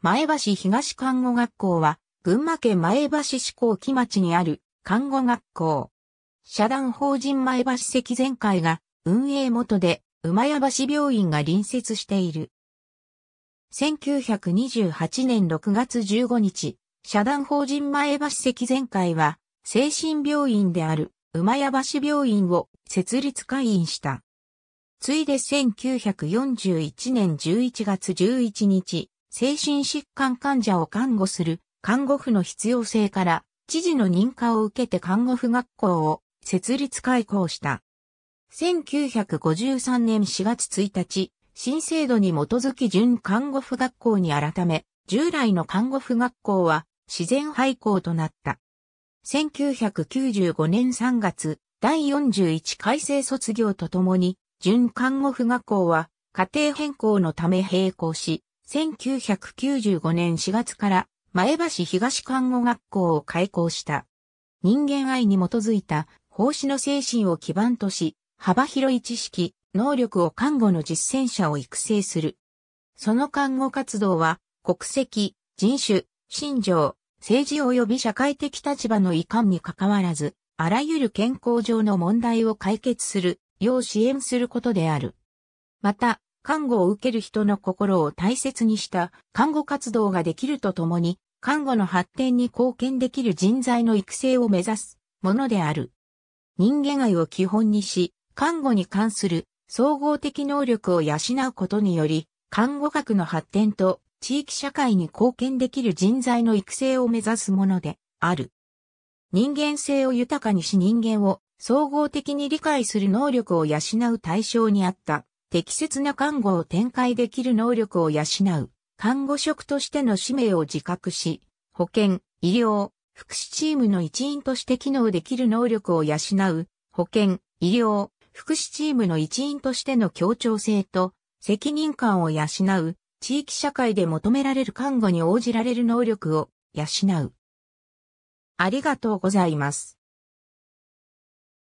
前橋東看護学校は、群馬県前橋市高木町にある看護学校。社団法人前橋赤前会が運営元で、馬屋橋病院が隣接している。1928年6月15日、社団法人前橋赤前会は、精神病院である馬屋橋病院を設立会員した。ついで1941年11月11日、精神疾患患者を看護する看護婦の必要性から知事の認可を受けて看護婦学校を設立開校した。1953年4月1日、新制度に基づき準看護婦学校に改め、従来の看護婦学校は自然廃校となった。1995年3月、第41改正卒業とともに、準看護婦学校は家庭変更のため並行し、1995年4月から前橋東看護学校を開校した。人間愛に基づいた奉仕の精神を基盤とし、幅広い知識、能力を看護の実践者を育成する。その看護活動は、国籍、人種、信条、政治及び社会的立場の遺憾に関わらず、あらゆる健康上の問題を解決する、よう支援することである。また、看護を受ける人の心を大切にした看護活動ができるとともに、看護の発展に貢献できる人材の育成を目指すものである。人間愛を基本にし、看護に関する総合的能力を養うことにより、看護学の発展と地域社会に貢献できる人材の育成を目指すものである。人間性を豊かにし人間を総合的に理解する能力を養う対象にあった適切な看護を展開できる能力を養う、看護職としての使命を自覚し、保健、医療、福祉チームの一員として機能できる能力を養う、保健、医療、福祉チームの一員としての協調性と責任感を養う、地域社会で求められる看護に応じられる能力を養う。ありがとうございます。